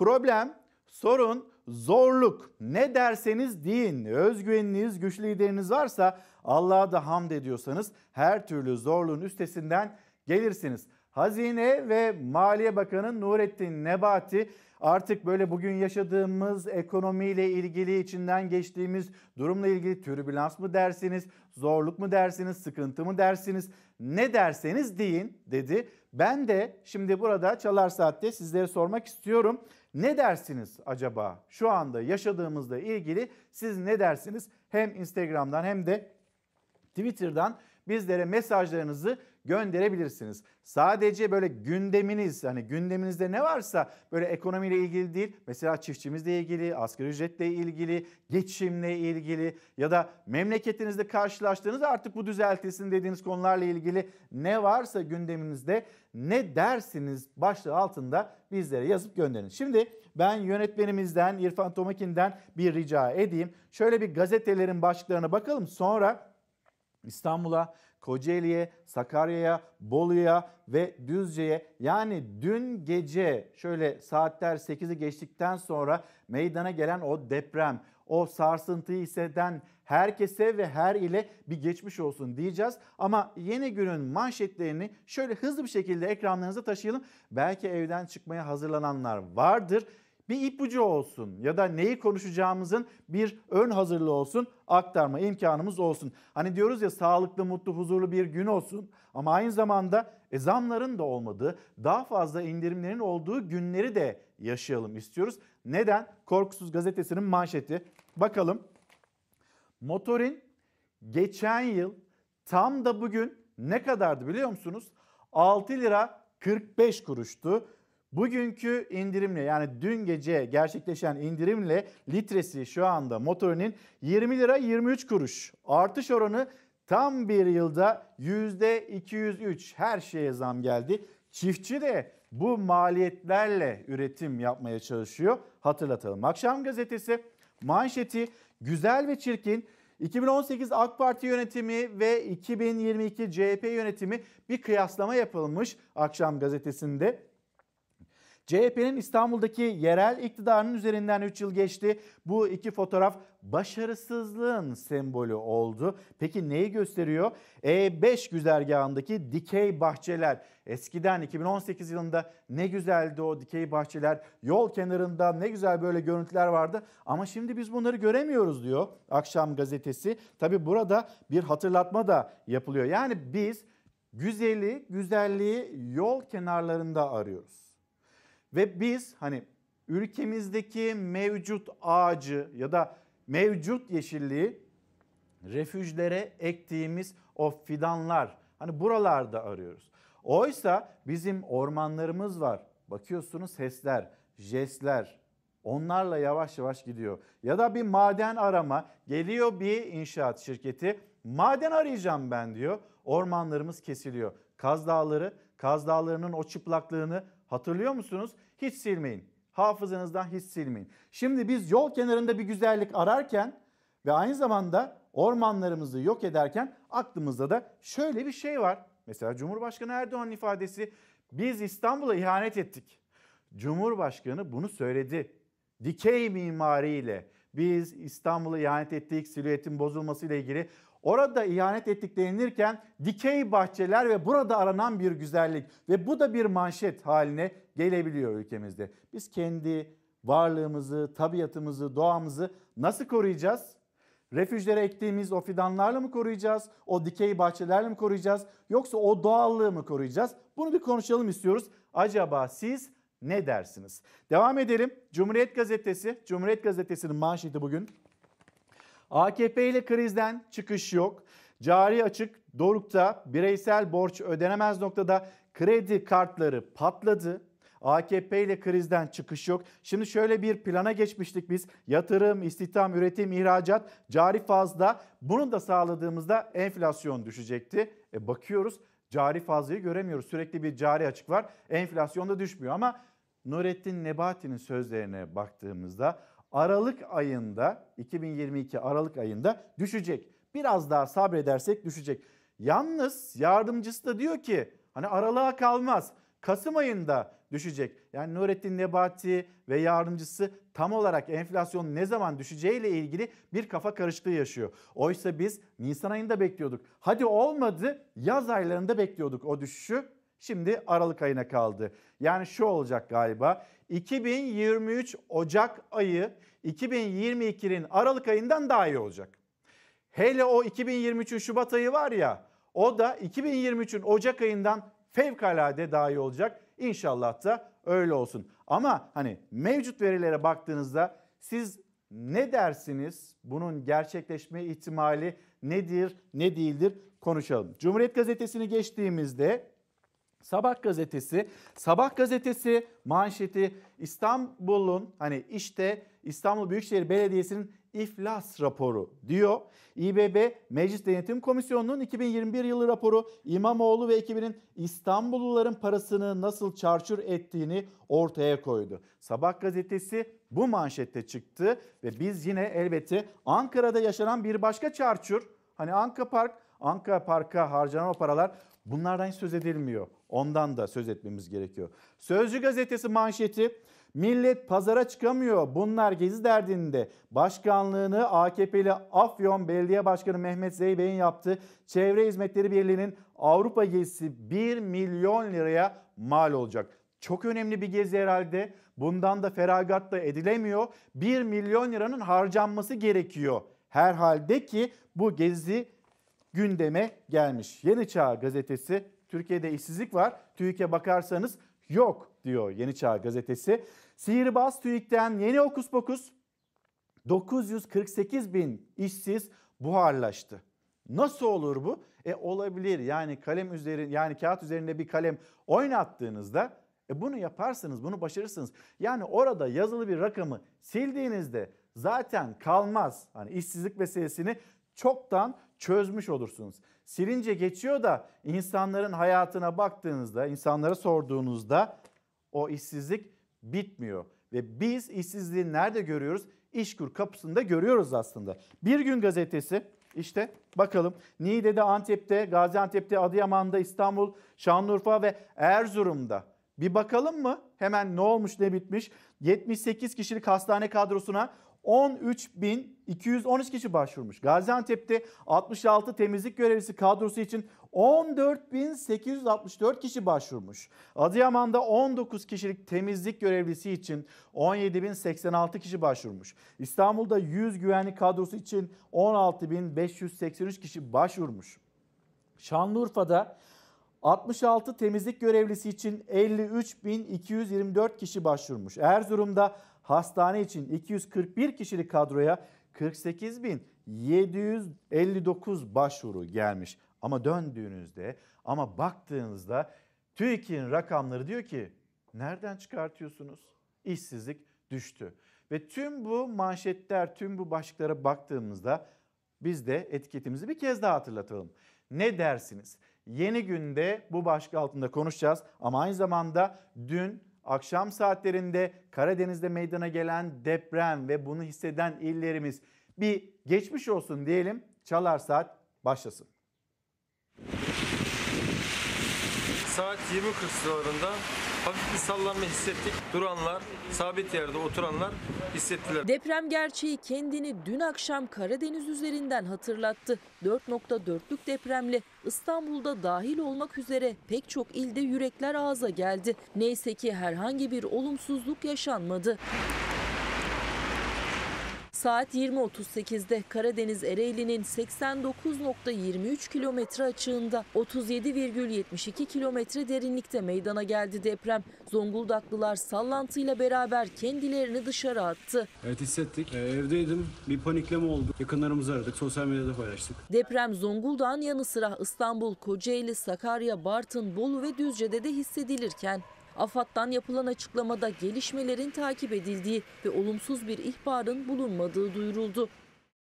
Problem, sorun, zorluk ne derseniz deyin. Özgüveniniz, güçlü lideriniz varsa Allah'a da hamd ediyorsanız her türlü zorluğun üstesinden gelirsiniz. Hazine ve Maliye Bakanı Nurettin Nebati artık böyle bugün yaşadığımız ekonomiyle ilgili içinden geçtiğimiz durumla ilgili türbülans mı dersiniz, zorluk mu dersiniz, sıkıntı mı dersiniz, ne derseniz deyin dedi. Ben de şimdi burada çalar saatte sizlere sormak istiyorum. Ne dersiniz acaba şu anda yaşadığımızla ilgili siz ne dersiniz? Hem Instagram'dan hem de Twitter'dan bizlere mesajlarınızı gönderebilirsiniz. Sadece böyle gündeminiz hani gündeminizde ne varsa böyle ekonomiyle ilgili değil. Mesela çiftçimizle ilgili, asgari ücretle ilgili, geçimle ilgili ya da memleketinizde karşılaştığınız artık bu düzeltilsin dediğiniz konularla ilgili ne varsa gündeminizde ne dersiniz başlığı altında bizlere yazıp gönderin. Şimdi ben yönetmenimizden İrfan Tomakin'den bir rica edeyim. Şöyle bir gazetelerin başlıklarına bakalım sonra İstanbul'a Kocaeli'ye, Sakarya'ya, Bolu'ya ve Düzce'ye yani dün gece şöyle saatler 8'i geçtikten sonra meydana gelen o deprem, o sarsıntıyı hisseden herkese ve her ile bir geçmiş olsun diyeceğiz. Ama yeni günün manşetlerini şöyle hızlı bir şekilde ekranlarınıza taşıyalım. Belki evden çıkmaya hazırlananlar vardır bir ipucu olsun ya da neyi konuşacağımızın bir ön hazırlığı olsun aktarma imkanımız olsun. Hani diyoruz ya sağlıklı, mutlu, huzurlu bir gün olsun ama aynı zamanda e, zamların da olmadığı, daha fazla indirimlerin olduğu günleri de yaşayalım istiyoruz. Neden? Korkusuz gazetesinin manşeti. Bakalım. Motorin geçen yıl tam da bugün ne kadardı biliyor musunuz? 6 lira 45 kuruştu. Bugünkü indirimle yani dün gece gerçekleşen indirimle litresi şu anda motorinin 20 lira 23 kuruş. Artış oranı tam bir yılda %203 her şeye zam geldi. Çiftçi de bu maliyetlerle üretim yapmaya çalışıyor. Hatırlatalım. Akşam gazetesi manşeti güzel ve çirkin 2018 AK Parti yönetimi ve 2022 CHP yönetimi bir kıyaslama yapılmış Akşam gazetesinde. CHP'nin İstanbul'daki yerel iktidarının üzerinden 3 yıl geçti. Bu iki fotoğraf başarısızlığın sembolü oldu. Peki neyi gösteriyor? E5 güzergahındaki dikey bahçeler. Eskiden 2018 yılında ne güzeldi o dikey bahçeler. Yol kenarında ne güzel böyle görüntüler vardı. Ama şimdi biz bunları göremiyoruz diyor Akşam gazetesi. Tabi burada bir hatırlatma da yapılıyor. Yani biz güzeli, güzelliği yol kenarlarında arıyoruz. Ve biz hani ülkemizdeki mevcut ağacı ya da mevcut yeşilliği refüjlere ektiğimiz o fidanlar hani buralarda arıyoruz. Oysa bizim ormanlarımız var. Bakıyorsunuz sesler, jestler onlarla yavaş yavaş gidiyor. Ya da bir maden arama geliyor bir inşaat şirketi maden arayacağım ben diyor. Ormanlarımız kesiliyor. Kaz Dağları, Kaz Dağları'nın o çıplaklığını Hatırlıyor musunuz? Hiç silmeyin. Hafızanızdan hiç silmeyin. Şimdi biz yol kenarında bir güzellik ararken ve aynı zamanda ormanlarımızı yok ederken aklımızda da şöyle bir şey var. Mesela Cumhurbaşkanı Erdoğan'ın ifadesi biz İstanbul'a ihanet ettik. Cumhurbaşkanı bunu söyledi. Dikey mimariyle biz İstanbul'a ihanet ettik silüetin bozulmasıyla ilgili Orada ihanet ettik denilirken dikey bahçeler ve burada aranan bir güzellik ve bu da bir manşet haline gelebiliyor ülkemizde. Biz kendi varlığımızı, tabiatımızı, doğamızı nasıl koruyacağız? Refüjlere ektiğimiz o fidanlarla mı koruyacağız? O dikey bahçelerle mi koruyacağız? Yoksa o doğallığı mı koruyacağız? Bunu bir konuşalım istiyoruz. Acaba siz ne dersiniz? Devam edelim. Cumhuriyet Gazetesi, Cumhuriyet Gazetesi'nin manşeti bugün AKP ile krizden çıkış yok. Cari açık Doruk'ta bireysel borç ödenemez noktada kredi kartları patladı. AKP ile krizden çıkış yok. Şimdi şöyle bir plana geçmiştik biz. Yatırım, istihdam, üretim, ihracat, cari fazla. Bunu da sağladığımızda enflasyon düşecekti. E bakıyoruz cari fazlayı göremiyoruz. Sürekli bir cari açık var. Enflasyon da düşmüyor ama Nurettin Nebati'nin sözlerine baktığımızda Aralık ayında 2022 Aralık ayında düşecek. Biraz daha sabredersek düşecek. Yalnız yardımcısı da diyor ki hani aralığa kalmaz. Kasım ayında düşecek. Yani Nurettin Nebati ve yardımcısı tam olarak enflasyon ne zaman düşeceğiyle ilgili bir kafa karışıklığı yaşıyor. Oysa biz Nisan ayında bekliyorduk. Hadi olmadı yaz aylarında bekliyorduk o düşüşü. Şimdi Aralık ayına kaldı. Yani şu olacak galiba. 2023 Ocak ayı 2022'nin Aralık ayından daha iyi olacak. Hele o 2023'ün Şubat ayı var ya o da 2023'ün Ocak ayından fevkalade daha iyi olacak. İnşallah da öyle olsun. Ama hani mevcut verilere baktığınızda siz ne dersiniz? Bunun gerçekleşme ihtimali nedir, ne değildir konuşalım. Cumhuriyet Gazetesi'ni geçtiğimizde Sabah gazetesi, Sabah gazetesi manşeti İstanbul'un hani işte İstanbul Büyükşehir Belediyesi'nin iflas raporu diyor. İBB Meclis Denetim Komisyonu'nun 2021 yılı raporu İmamoğlu ve ekibinin İstanbulluların parasını nasıl çarçur ettiğini ortaya koydu. Sabah gazetesi bu manşette çıktı ve biz yine elbette Ankara'da yaşanan bir başka çarçur hani Anka Park Anka Park'a harcanan o paralar bunlardan hiç söz edilmiyor. Ondan da söz etmemiz gerekiyor. Sözcü gazetesi manşeti Millet pazara çıkamıyor. Bunlar gezi derdinde. Başkanlığını AKP'li Afyon Belediye Başkanı Mehmet Zeybey'in yaptığı Çevre Hizmetleri Birliği'nin Avrupa gezisi 1 milyon liraya mal olacak. Çok önemli bir gezi herhalde. Bundan da feragat da edilemiyor. 1 milyon liranın harcanması gerekiyor. Herhalde ki bu gezi gündeme gelmiş. Yeni Çağ gazetesi Türkiye'de işsizlik var. TÜİK'e bakarsanız yok diyor Yeni Çağ gazetesi. Sihirbaz TÜİK'ten yeni okus pokus 948 bin işsiz buharlaştı. Nasıl olur bu? E olabilir. Yani kalem üzerinde, yani kağıt üzerinde bir kalem oynattığınızda e bunu yaparsınız, bunu başarırsınız. Yani orada yazılı bir rakamı sildiğinizde zaten kalmaz. Hani işsizlik meselesini çoktan çözmüş olursunuz. Silince geçiyor da insanların hayatına baktığınızda, insanlara sorduğunuzda o işsizlik bitmiyor. Ve biz işsizliği nerede görüyoruz? İşkur kapısında görüyoruz aslında. Bir gün gazetesi işte bakalım Niğde'de, Antep'te, Gaziantep'te, Adıyaman'da, İstanbul, Şanlıurfa ve Erzurum'da bir bakalım mı? Hemen ne olmuş ne bitmiş? 78 kişilik hastane kadrosuna 13.213 kişi başvurmuş. Gaziantep'te 66 temizlik görevlisi kadrosu için 14.864 kişi başvurmuş. Adıyaman'da 19 kişilik temizlik görevlisi için 17.086 kişi başvurmuş. İstanbul'da 100 güvenlik kadrosu için 16.583 kişi başvurmuş. Şanlıurfa'da 66 temizlik görevlisi için 53.224 kişi başvurmuş. Erzurum'da hastane için 241 kişilik kadroya 48.759 başvuru gelmiş. Ama döndüğünüzde ama baktığınızda TÜİK'in rakamları diyor ki nereden çıkartıyorsunuz? İşsizlik düştü. Ve tüm bu manşetler, tüm bu başlıklara baktığımızda biz de etiketimizi bir kez daha hatırlatalım. Ne dersiniz? Yeni günde bu başlık altında konuşacağız ama aynı zamanda dün akşam saatlerinde Karadeniz'de meydana gelen deprem ve bunu hisseden illerimiz bir geçmiş olsun diyelim. Çalar saat başlasın saat 20.40 civarında hafif bir sallanma hissettik. Duranlar, sabit yerde oturanlar hissettiler. Deprem gerçeği kendini dün akşam Karadeniz üzerinden hatırlattı. 4.4'lük depremle İstanbul'da dahil olmak üzere pek çok ilde yürekler ağza geldi. Neyse ki herhangi bir olumsuzluk yaşanmadı. Saat 20.38'de Karadeniz Ereğli'nin 89.23 kilometre açığında 37,72 kilometre derinlikte meydana geldi deprem. Zonguldaklılar sallantıyla beraber kendilerini dışarı attı. Evet hissettik. Ee, evdeydim. Bir panikleme oldu. Yakınlarımızı aradık. Sosyal medyada paylaştık. Deprem Zonguldak'ın yanı sıra İstanbul, Kocaeli, Sakarya, Bartın, Bolu ve Düzce'de de hissedilirken AFAD'dan yapılan açıklamada gelişmelerin takip edildiği ve olumsuz bir ihbarın bulunmadığı duyuruldu.